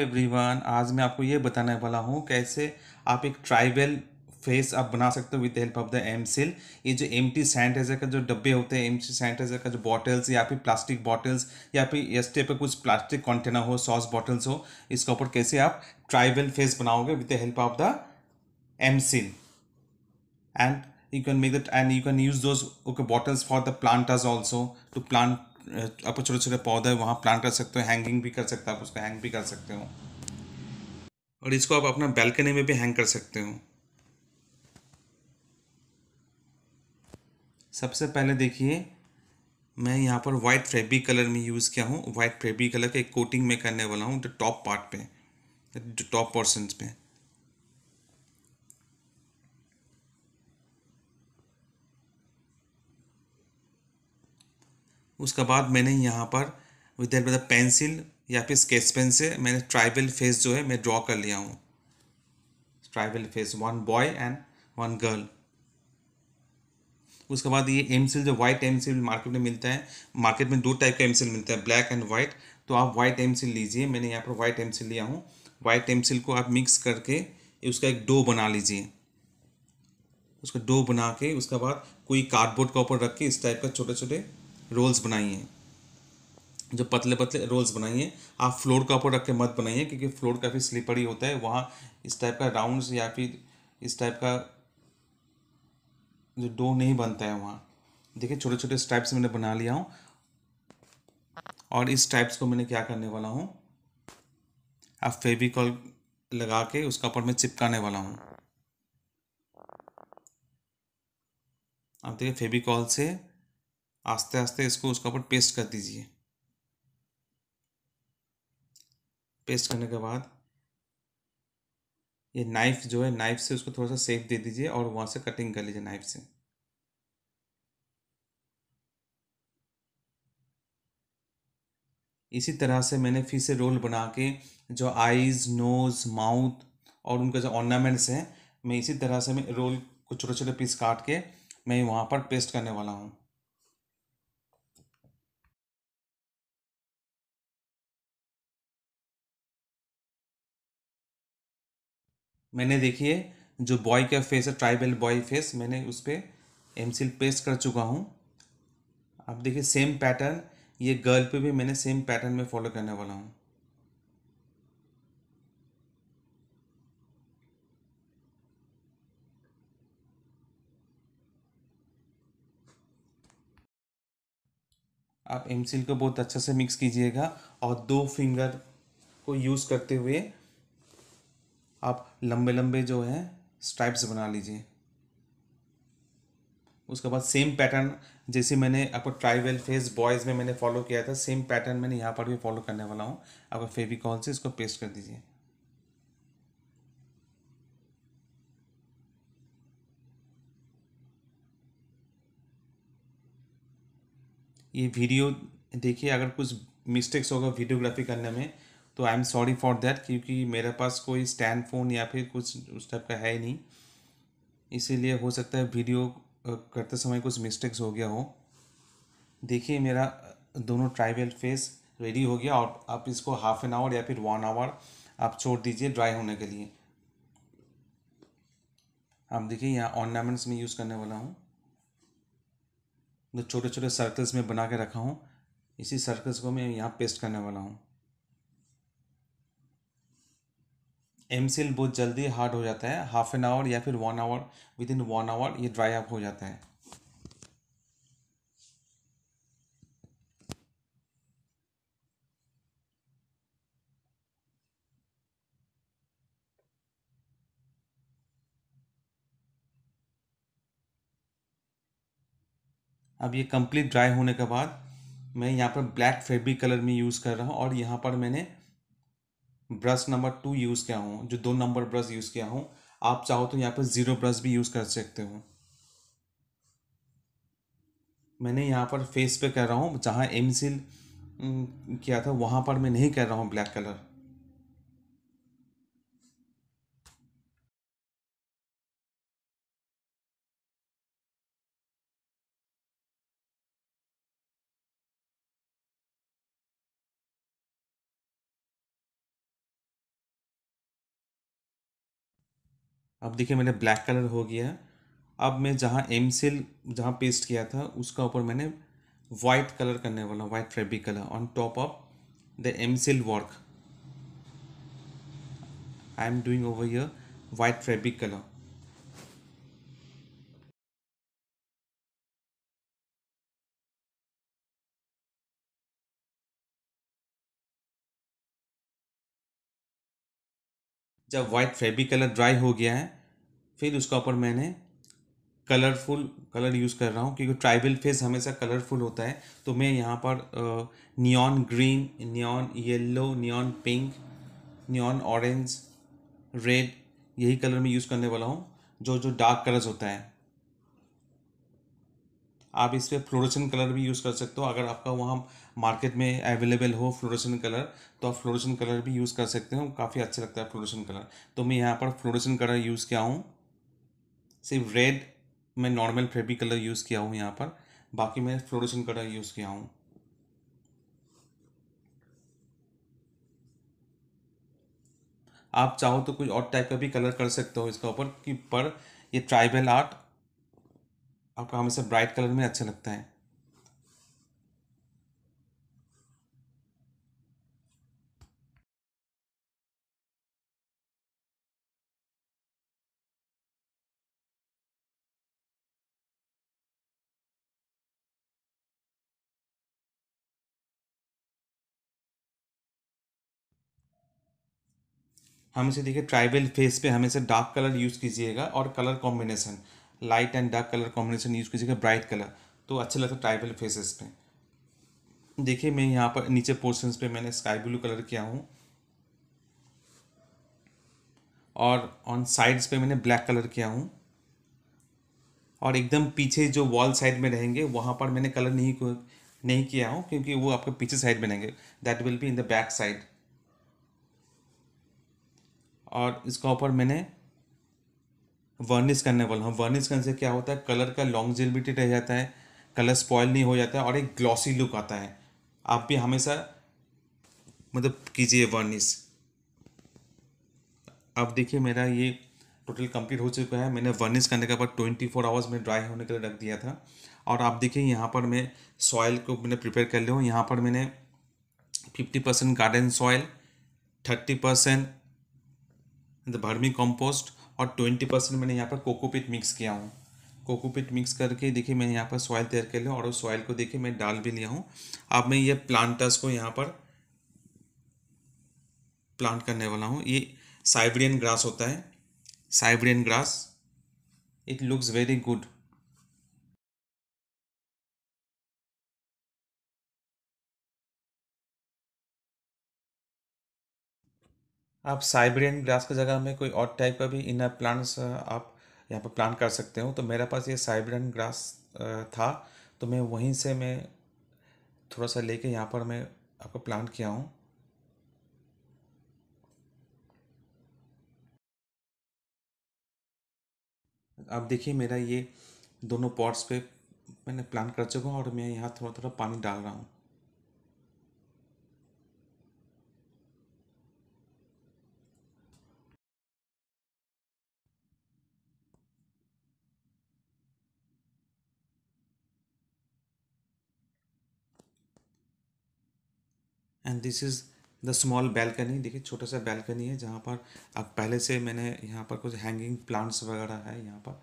everyone आज मैं आपको ये बताने वाला हूँ कैसे आप एक ट्राइबल फेस आप बना सकते हो with help of the M seal ये जो एम टी सैनिटाइजर का जो डब्बे होते हैं एम टी सैनिटाइजर का जो बॉटल्स या फिर प्लास्टिक बॉटल्स या फिर एस्टे पे कुछ प्लास्टिक कंटेनर हो सॉस बॉटल्स हो इसके ऊपर कैसे आप ट्राइबल फेस बनाओगे with the help of the M seal and you can make that and you can use those okay bottles for the planters also to plant आपको छोटे छोटे पौधे वहाँ प्लांट कर सकते हो हैंगिंग भी कर सकते हो आप उसको हैंग भी कर सकते हो और इसको आप अपना बैल्कनी में भी हैंग कर सकते हो सबसे पहले देखिए मैं यहाँ पर वाइट फेबी कलर में यूज़ किया हूँ वाइट फेबी कलर का एक कोटिंग में करने वाला हूँ टॉप पार्ट पे टॉप पोर्सन पे उसके बाद मैंने यहाँ पर विद हेल्प पेंसिल या फिर स्केच पेन से मैंने ट्राइबल फेस जो है मैं ड्रॉ कर लिया हूँ tribal face one boy and one girl उसके बाद ये एम सिल जो वाइट एम सिल मार्केट में मिलता है मार्केट में दो टाइप का एम सिल मिलता है ब्लैक एंड वाइट तो आप वाइट एम सिल लीजिए मैंने यहाँ पर वाइट एम सिल लिया हूँ वाइट एम सिल को आप मिक्स करके उसका एक डो बना लीजिए उसका डो बना के उसके बाद कोई कार्डबोर्ड के ऊपर रख के इस टाइप का छोटे छोटे रोल्स बनाइए जो पतले पतले रोल्स बनाइए आप फ्लोर का ऊपर रख के मत बनाइए क्योंकि फ्लोर काफ़ी स्लिपरी होता है वहाँ इस टाइप का राउंड्स या फिर इस टाइप का जो डो नहीं बनता है वहाँ देखिए छोटे छोटे स्टाइप्स मैंने बना लिया हूँ और इस टाइप्स को मैंने क्या करने वाला हूँ आप फेविकॉल लगा के उसका ऊपर मैं चिपकाने वाला हूँ आप देखिए फेविकॉल से आस्ते आस्ते इसको उसके ऊपर पेस्ट कर दीजिए पेस्ट करने के बाद ये नाइफ जो है नाइफ से उसको थोड़ा सा सेफ दे दीजिए और वहाँ से कटिंग कर लीजिए नाइफ से इसी तरह से मैंने फिर से रोल बना के जो आईज नोज़ माउथ और उनका जो ऑर्नामेंट्स हैं मैं इसी तरह से मैं रोल को छोटे छोटे पीस काट के मैं वहाँ पर पेस्ट करने वाला हूँ मैंने देखिए जो बॉय का फेस है ट्राइबल बॉय फेस मैंने उस पर एमसिल पेस्ट कर चुका हूँ आप देखिए सेम पैटर्न ये गर्ल पे भी मैंने सेम पैटर्न में फॉलो करने वाला हूँ आप एमसिल को बहुत अच्छे से मिक्स कीजिएगा और दो फिंगर को यूज़ करते हुए आप लंबे लंबे जो है स्ट्राइप्स बना लीजिए उसके बाद सेम पैटर्न जैसे मैंने आपको ट्राइवल फेस बॉयज़ में मैंने फॉलो किया था सेम पैटर्न मैंने यहाँ पर भी फॉलो करने वाला हूँ आपको फेविकॉल से इसको पेस्ट कर दीजिए ये वीडियो देखिए अगर कुछ मिस्टेक्स होगा वीडियोग्राफी करने में तो I am sorry for that क्योंकि मेरे पास कोई स्टैंड फ़ोन या फिर कुछ उस टाइप का है ही नहीं इसीलिए हो सकता है वीडियो करते समय कुछ मिस्टेक्स हो गया हो देखिए मेरा दोनों ट्राइबल फेस रेडी हो गया और आप इसको हाफ एन आवर या फिर वन आवर आप छोड़ दीजिए ड्राई होने के लिए आप देखिए यहाँ ऑर्नामेंट्स में यूज़ करने वाला हूँ जो छोटे छोटे सर्कल्स में बना के रखा हूँ इसी सर्कल्स को मैं यहाँ पेस्ट करने वाला हूँ एम सील बहुत जल्दी हार्ड हो जाता है हाफ एन आवर या फिर one hour within one hour ये ड्राई अप हो जाता है अब ये कंप्लीट ड्राई होने के बाद मैं यहाँ पर ब्लैक फेब्रिक कलर में यूज़ कर रहा हूँ और यहाँ पर मैंने ब्रश नंबर टू यूज़ किया हूँ जो दो नंबर ब्रश यूज़ किया हूँ आप चाहो तो यहाँ पर ज़ीरो ब्रश भी यूज़ कर सकते हो मैंने यहाँ पर फेस पे कर रहा हूँ जहाँ एमसिल किया था वहाँ पर मैं नहीं कर रहा हूँ ब्लैक कलर अब देखिए मैंने ब्लैक कलर हो गया अब मैं जहाँ एम सिल जहाँ पेस्ट किया था उसका ऊपर मैंने वाइट कलर करने वाला white fabric colour on top of the M seal work I am doing over your white fabric colour जब वाइट फेब्रिक कलर ड्राई हो गया है फिर उसका ऊपर मैंने कलरफुल कलर यूज़ कर रहा हूँ क्योंकि ट्राइबल फेस हमेशा कलरफुल होता है तो मैं यहाँ पर neon green neon yellow neon pink neon orange red यही कलर मैं यूज़ करने वाला हूँ जो जो डार्क कलर्स होता है आप इस पर फ्लोरेसन कलर भी यूज़ कर सकते हो अगर आपका वहाँ मार्केट में अवेलेबल हो फ्लोरेसन कलर तो आप फ्लोरेसन कलर भी यूज़ कर सकते हो काफ़ी अच्छा लगता है फ्लोरेसन कलर तो मैं यहाँ पर फ्लोरेसन कलर यूज़ किया हूँ सिर्फ रेड मैं नॉर्मल फेब्रिक कलर यूज़ किया हूँ यहाँ पर बाकी मैं फ्लोरेसन कलर यूज़ किया हूँ आप चाहो तो कुछ और टाइप का भी कलर कर सकते हो इसके ऊपर कि पर ये ट्राइबल आर्ट आपका हमेशा ब्राइट कलर में अच्छा लगता है हमेशा देखिए ट्राइबल फेस पे हमेशा डार्क कलर यूज़ कीजिएगा और colour combination light and dark colour combination use कीजिएगा ब्राइट कलर तो अच्छा लगता है ट्राइबल फेसेस पे देखिए मैं यहाँ पर नीचे पोर्शंस पे मैंने स्काई ब्लू कलर किया हूँ और ऑन साइड्स पे मैंने ब्लैक कलर किया हूँ और एकदम पीछे जो वॉल साइड में रहेंगे वहाँ पर मैंने कलर नहीं नहीं किया हूँ क्योंकि वो आपके पीछे साइड में रहेंगे that will be in the back side और इसका ऊपर मैंने वर्निश करने वाला हूँ वर्निश करने से क्या होता है कलर का लॉन्ग जेलबिटी रह जाता है कलर स्पॉयल नहीं हो जाता है और एक ग्लॉसी लुक आता है आप भी हमेशा मतलब कीजिए वर्निश अब देखिए मेरा ये टोटल कंप्लीट हो चुका है मैंने वर्निश करने के बाद ट्वेंटी फोर आवर्स में ड्राई होने के लिए रख दिया था और आप देखिए यहाँ पर मैं सॉयल को मैंने प्रिपेयर कर लिया हूँ यहाँ पर मैंने fifty percent garden soil thirty percent vermicompost और ट्वेंटी परसेंट मैंने यहाँ पर कोकोपीट मिक्स किया हूँ कोकोपीट मिक्स करके देखिए मैंने यहाँ पर सॉइल तैयार कर लिया और उस सॉइल को देखिए मैं डाल भी लिया हूँ अब मैं ये प्लांटस को यहाँ पर प्लांट करने वाला हूँ ये साइब्रियन ग्रास होता है Siberian grass it looks very good आप साइब्रियन ग्रास की जगह में कोई और टाइप का भी इनर प्लांट्स आप यहाँ पर प्लांट कर सकते हो तो मेरे पास ये साइब्रियन ग्रास था तो मैं वहीं से मैं थोड़ा सा लेके यहाँ पर मैं आपको प्लांट किया हूँ आप देखिए मेरा ये दोनों पॉट्स पे मैंने प्लांट कर चुका हूँ और मैं यहाँ थोड़ा थोड़ा पानी डाल रहा हूँ and this is the small balcony देखिए छोटा सा बैल्कनी है जहाँ पर अब पहले से मैंने यहाँ पर कुछ हैंगिंग प्लांट्स वगैरह है यहाँ पर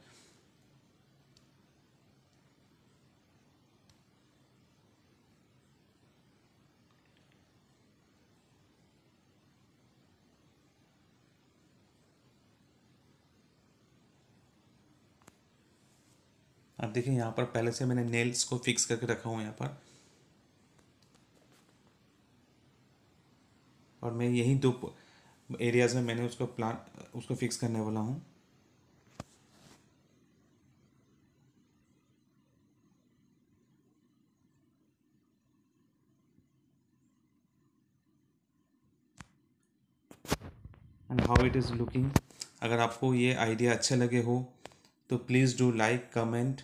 अब देखिए यहाँ पर पहले से मैंने नेल्स को फिक्स करके रखा हूँ यहाँ पर और मैं यही दो एरियाज़ में मैंने उसको प्लान उसको फिक्स करने वाला हूँ and how it is looking अगर आपको ये आइडिया अच्छे लगे हो तो प्लीज़ डू लाइक कमेंट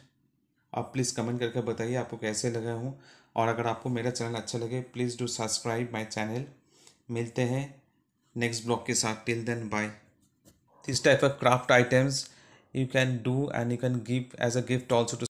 आप प्लीज़ कमेंट करके बताइए आपको कैसे लगे हो और अगर आपको मेरा चैनल अच्छा लगे please do subscribe my channel मिलते हैं नेक्स्ट ब्लॉग के साथ till then bye this type of craft items you can do and you can give as a gift also to